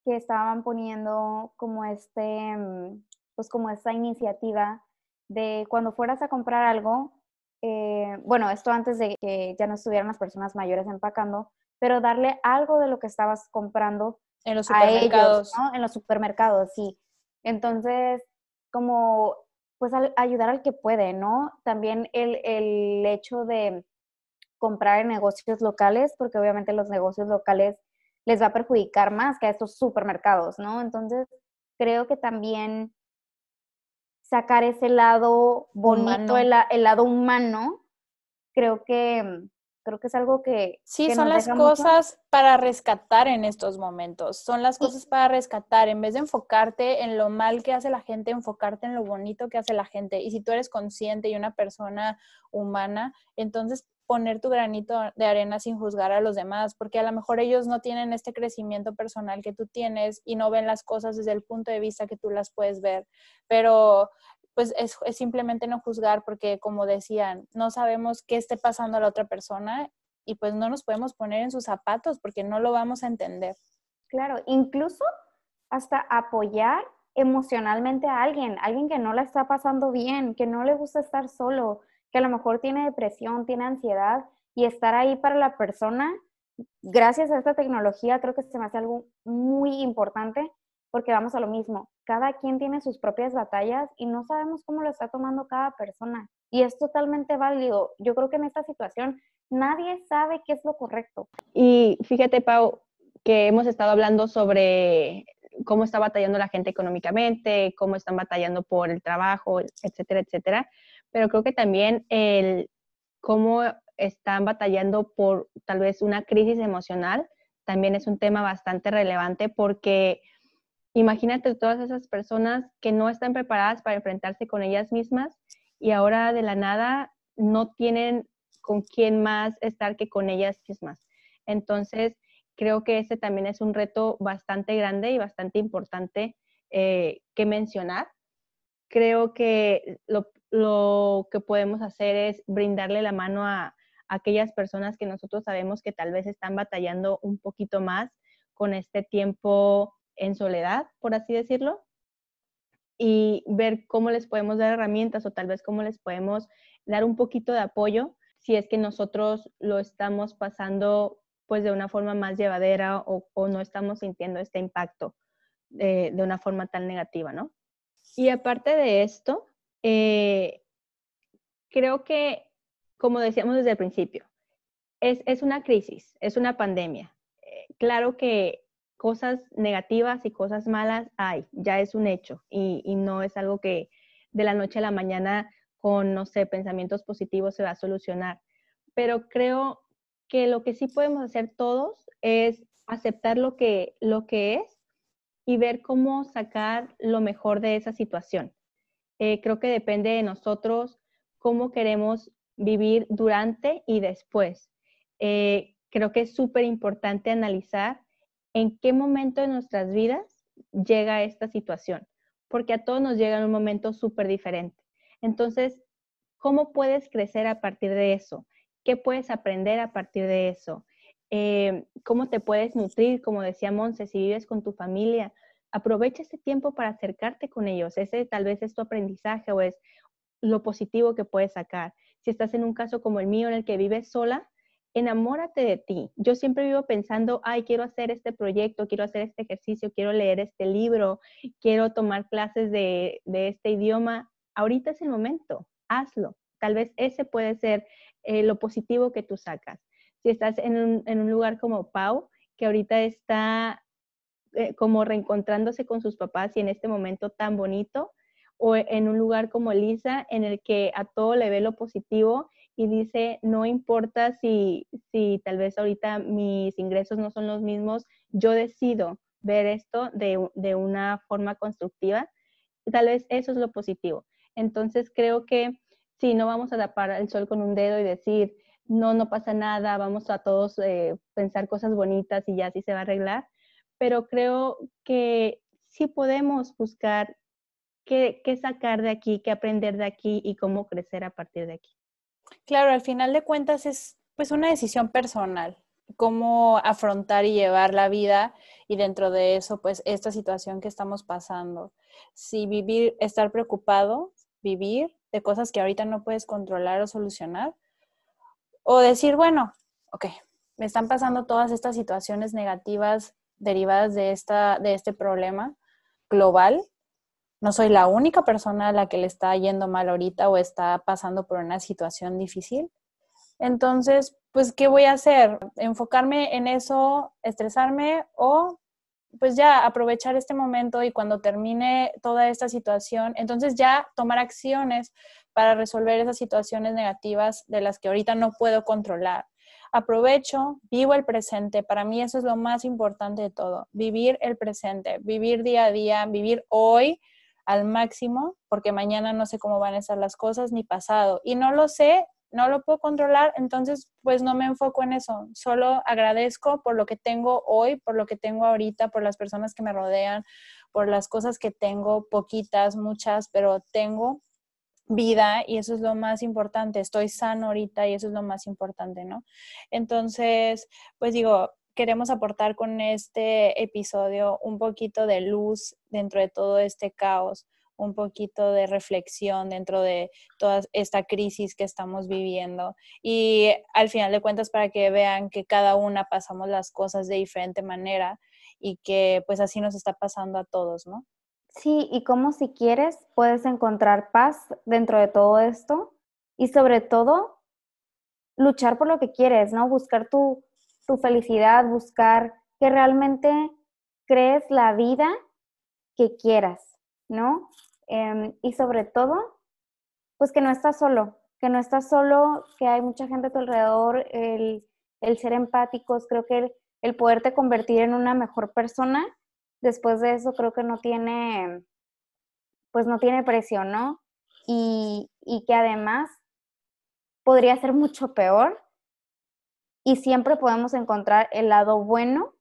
que estaban poniendo como este, mm, pues como esta iniciativa de cuando fueras a comprar algo, eh, bueno, esto antes de que ya no estuvieran las personas mayores empacando, pero darle algo de lo que estabas comprando en los supermercados. ¿no? En los supermercados, sí. Entonces, como, pues al, ayudar al que puede, ¿no? También el, el hecho de comprar en negocios locales, porque obviamente los negocios locales les va a perjudicar más que a estos supermercados, ¿no? Entonces, creo que también sacar ese lado bonito, el, lado humano, creo que creo que es algo que sí son las cosas para rescatar en estos momentos son las cosas para rescatar en vez de enfocarte en lo mal que hace la gente enfocarte en lo bonito que hace la gente y si tú eres consciente y una persona humana entonces poner tu granito de arena sin juzgar a los demás, porque a lo mejor ellos no tienen este crecimiento personal que tú tienes y no ven las cosas desde el punto de vista que tú las puedes ver, pero pues es, simplemente no juzgar porque como decían, no sabemos qué esté pasando a la otra persona y pues no nos podemos poner en sus zapatos porque no lo vamos a entender. Claro, incluso hasta apoyar emocionalmente a alguien, alguien que no la está pasando bien, que no le gusta estar solo, que a lo mejor tiene depresión, tiene ansiedad, y estar ahí para la persona, gracias a esta tecnología, creo que se me hace algo muy importante, porque vamos a lo mismo, cada quien tiene sus propias batallas y no sabemos cómo lo está tomando cada persona. Y es totalmente válido. Yo creo que en esta situación nadie sabe qué es lo correcto. Y fíjate, Pau, que hemos estado hablando sobre cómo está batallando la gente económicamente, cómo están batallando por el trabajo, etcétera, etcétera pero creo que también el cómo están batallando por tal vez una crisis emocional también es un tema bastante relevante porque imagínate todas esas personas que no están preparadas para enfrentarse con ellas mismas y ahora de la nada no tienen con quién más estar que con ellas mismas. Entonces, creo que ese también es un reto bastante grande y bastante importante eh, que mencionar. Creo que lo, lo que podemos hacer es brindarle la mano a, aquellas personas que nosotros sabemos que tal vez están batallando un poquito más con este tiempo en soledad, por así decirlo, y ver cómo les podemos dar herramientas o tal vez cómo les podemos dar un poquito de apoyo si es que nosotros lo estamos pasando pues de una forma más llevadera o, no estamos sintiendo este impacto de, eh, de una forma tan negativa, ¿no? Y aparte de esto, eh, creo que, como decíamos desde el principio, es, una crisis, es una pandemia. Eh, claro que cosas negativas y cosas malas hay, ya es un hecho y, no es algo que de la noche a la mañana con, no sé, pensamientos positivos se va a solucionar. Pero creo que lo que sí podemos hacer todos es aceptar lo que, lo que es y ver cómo sacar lo mejor de esa situación. Eh, creo que depende de nosotros cómo queremos vivir durante y después. Eh, creo que es súper importante analizar en qué momento de nuestras vidas llega esta situación, porque a todos nos llega en un momento súper diferente. Entonces, ¿cómo puedes crecer a partir de eso? ¿Qué puedes aprender a partir de eso? Eh, ¿Cómo te puedes nutrir, como decía Monse, si vives con tu familia? aprovecha ese tiempo para acercarte con ellos. Ese tal vez es tu aprendizaje o es lo positivo que puedes sacar. Si estás en un caso como el mío en el que vives sola, enamórate de ti. Yo siempre vivo pensando, ay, quiero hacer este proyecto, quiero hacer este ejercicio, quiero leer este libro, quiero tomar clases de, este idioma. Ahorita es el momento, hazlo. Tal vez ese puede ser eh, lo positivo que tú sacas. Si estás en un, en un lugar como Pau, que ahorita está eh, como reencontrándose con sus papás y en este momento tan bonito, o en un lugar como Elisa en el que a todo le ve lo positivo y dice, no importa si, si tal vez ahorita mis ingresos no son los mismos, yo decido ver esto de, una forma constructiva. Tal vez eso es lo positivo. Entonces creo que si no vamos a tapar el sol con un dedo y decir, no, no pasa nada, vamos a todos eh, pensar cosas bonitas y ya así se va a arreglar, pero creo que sí podemos buscar qué, sacar de aquí, qué aprender de aquí y cómo crecer a partir de aquí. Claro, al final de cuentas es pues una decisión personal, cómo afrontar y llevar la vida y dentro de eso pues esta situación que estamos pasando. Si vivir, estar preocupado, vivir de cosas que ahorita no puedes controlar o solucionar, o decir, bueno, ok, me están pasando todas estas situaciones negativas derivadas de, esta, de este problema global. No soy la única persona a la que le está yendo mal ahorita o está pasando por una situación difícil. Entonces, pues, ¿qué voy a hacer? ¿Enfocarme en eso, estresarme o pues ya aprovechar este momento y cuando termine toda esta situación, entonces ya tomar acciones para resolver esas situaciones negativas de las que ahorita no puedo controlar? aprovecho, vivo el presente. Para mí eso es lo más importante de todo, vivir el presente, vivir día a día, vivir hoy al máximo, porque mañana no sé cómo van a estar las cosas ni pasado. Y no lo sé, no lo puedo controlar, entonces pues no me enfoco en eso, solo agradezco por lo que tengo hoy, por lo que tengo ahorita, por las personas que me rodean, por las cosas que tengo, poquitas, muchas, pero tengo vida y eso es lo más importante, estoy sano ahorita y eso es lo más importante, ¿no? Entonces, pues digo, queremos aportar con este episodio un poquito de luz dentro de todo este caos, un poquito de reflexión dentro de toda esta crisis que estamos viviendo. Y al final de cuentas, para que vean que cada una pasamos las cosas de diferente manera y que pues así nos está pasando a todos, ¿no? Sí, y cómo si quieres puedes encontrar paz dentro de todo esto y sobre todo luchar por lo que quieres, ¿no? Buscar tu, tu felicidad, buscar que realmente crees la vida que quieras, ¿no? Em, y sobre todo, pues que no estás solo, que no estás solo, que hay mucha gente a tu alrededor, el, el ser empáticos, creo que el, el poderte convertir en una mejor persona después de eso creo que no tiene, pues no tiene presión, ¿no? Y, y que además podría ser mucho peor y siempre podemos encontrar el lado bueno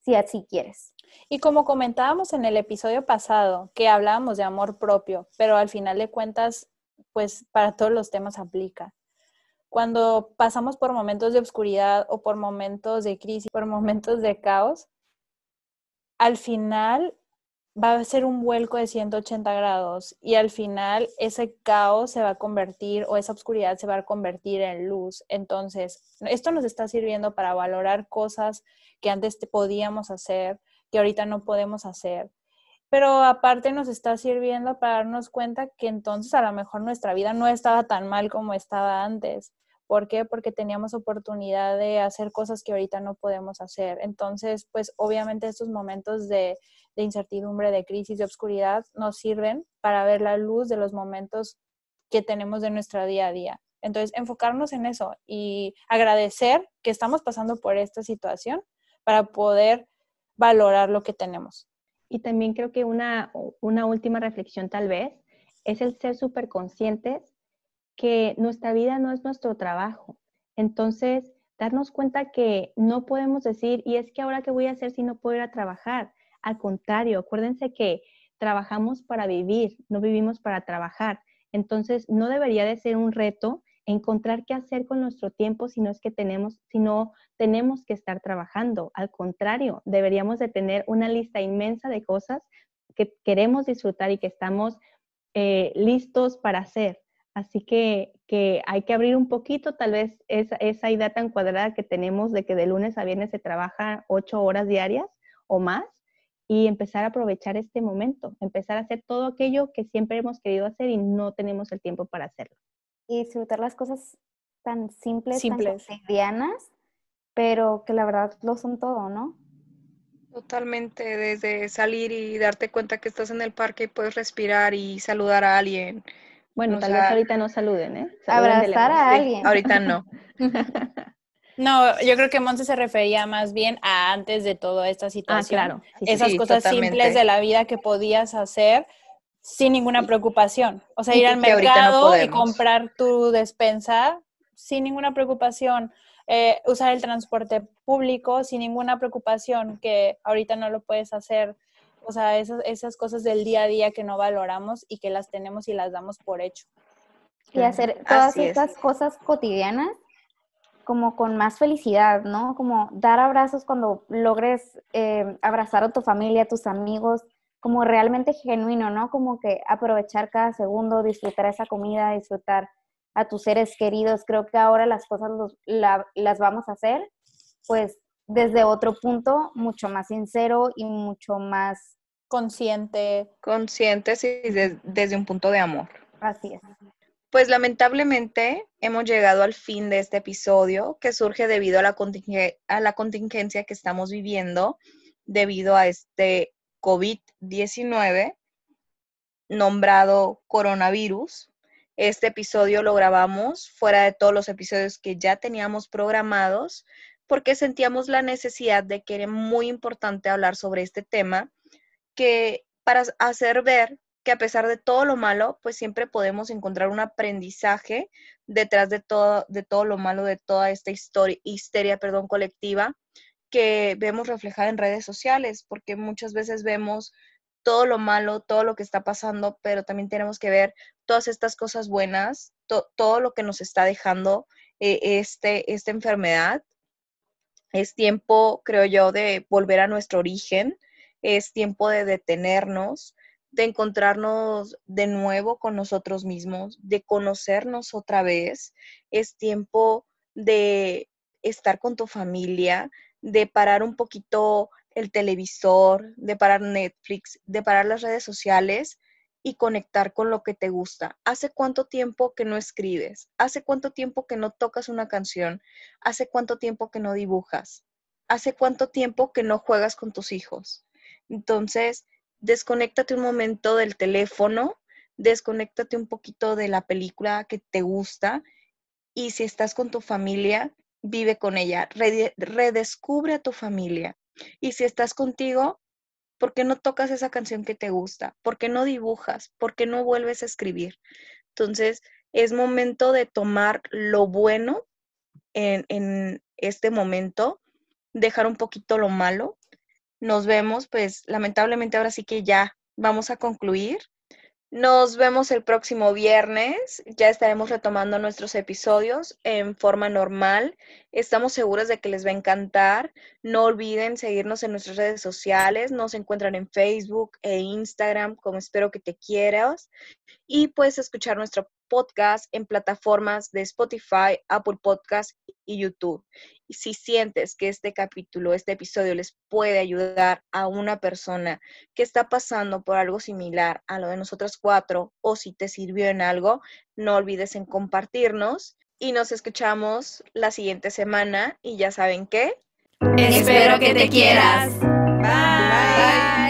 si así quieres. Y como comentábamos en el episodio pasado, que hablábamos de amor propio, pero al final de cuentas, pues para todos los temas aplica. Cuando pasamos por momentos de oscuridad o por momentos de crisis, por momentos de caos, al final va a ser un vuelco de 180 grados y al final ese caos se va a convertir o esa oscuridad se va a convertir en luz. Entonces, esto nos está sirviendo para valorar cosas que antes podíamos hacer, que ahorita no podemos hacer. Pero aparte nos está sirviendo para darnos cuenta que entonces a lo mejor nuestra vida no estaba tan mal como estaba antes ¿Por qué? Porque teníamos oportunidad de hacer cosas que ahorita no podemos hacer. Entonces, pues obviamente estos momentos de, incertidumbre, de crisis, de oscuridad, nos sirven para ver la luz de los momentos que tenemos de nuestro día a día. Entonces, enfocarnos en eso y agradecer que estamos pasando por esta situación para poder valorar lo que tenemos. Y también creo que una, una última reflexión tal vez es el ser súper conscientes que nuestra vida no es nuestro trabajo. Entonces, darnos cuenta que no podemos decir, y es que ahora qué voy a hacer si no puedo ir a trabajar. Al contrario, acuérdense que trabajamos para vivir, no vivimos para trabajar. Entonces, no debería de ser un reto encontrar qué hacer con nuestro tiempo si no es que tenemos, si no tenemos que estar trabajando. Al contrario, deberíamos de tener una lista inmensa de cosas que queremos disfrutar y que estamos eh, listos para hacer. Así que, que hay que abrir un poquito tal vez esa, esa idea tan cuadrada que tenemos de que de lunes a viernes se trabaja ocho horas diarias o más y empezar a aprovechar este momento, empezar a hacer todo aquello que siempre hemos querido hacer y no tenemos el tiempo para hacerlo. Y disfrutar las cosas tan simples, simples. tan pero que la verdad lo son todo, ¿no? Totalmente, desde salir y darte cuenta que estás en el parque y puedes respirar y saludar a alguien, bueno, tal vez ahorita no saluden, ¿eh? abrazar a alguien. ahorita no. No, yo creo que Montse se refería más bien a antes de toda esta ah, situación. Ah, claro. Esas cosas simples de la vida que podías hacer sin ninguna preocupación. O sea, ir al mercado y comprar tu despensa sin ninguna preocupación. Eh, usar el transporte público sin ninguna preocupación, que ahorita no lo puedes hacer o sea, esas, esas cosas del día a día que no valoramos y que las tenemos y las damos por hecho. Y hacer todas estas esas cosas cotidianas como con más felicidad, ¿no? Como dar abrazos cuando logres eh, abrazar a tu familia, a tus amigos, como realmente genuino, ¿no? Como que aprovechar cada segundo, disfrutar esa comida, disfrutar a tus seres queridos. Creo que ahora las cosas las vamos a hacer, pues desde otro punto mucho más sincero y mucho más consciente. Consciente, y desde un punto de amor. Así es. Pues lamentablemente hemos llegado al fin de este episodio que surge debido a a la contingencia que estamos viviendo debido a este COVID-19 nombrado coronavirus. Este episodio lo grabamos fuera de todos los episodios que ya teníamos programados porque sentíamos la necesidad de que era muy importante hablar sobre este tema que para hacer ver que a pesar de todo lo malo, pues siempre podemos encontrar un aprendizaje detrás de todo, de todo lo malo, de toda esta historia, histeria perdón, colectiva que vemos reflejada en redes sociales, porque muchas veces vemos todo lo malo, todo lo que está pasando, pero también tenemos que ver todas estas cosas buenas, todo lo que nos está dejando eh, este, esta enfermedad. Es tiempo, creo yo, de volver a nuestro origen, es tiempo de detenernos, de encontrarnos de nuevo con nosotros mismos, de conocernos otra vez, es tiempo de estar con tu familia, de parar un poquito el televisor, de parar Netflix, de parar las redes sociales y conectar con lo que te gusta. ¿Hace cuánto tiempo que no escribes? ¿Hace cuánto tiempo que no tocas una canción? ¿Hace cuánto tiempo que no dibujas? ¿Hace cuánto tiempo que no juegas con tus hijos? Entonces, desconéctate un momento del teléfono, desconéctate un poquito de la película que te gusta y si estás con tu familia, vive con ella, redescubre a tu familia. Y si estás contigo, ¿por qué no tocas esa canción que te gusta? ¿Por qué no dibujas? ¿Por qué no vuelves a escribir? Entonces, es momento de tomar lo bueno en, en este momento, dejar un poquito lo malo nos vemos, pues lamentablemente ahora sí que ya vamos a concluir. Nos vemos el próximo viernes, ya estaremos retomando nuestros episodios en forma normal. Estamos seguras de que les va a encantar. No olviden seguirnos en nuestras redes sociales, nos encuentran en Facebook e Instagram como espero que te quieras y puedes escuchar nuestro podcast en plataformas de Spotify, Apple Podcast y YouTube. Y si sientes que este capítulo, este episodio les puede ayudar a una persona que está pasando por algo similar a lo de nosotras cuatro o si te sirvió en algo, no olvides en compartirnos y nos escuchamos la siguiente semana y ya saben qué. Espero que te quieras. Bye.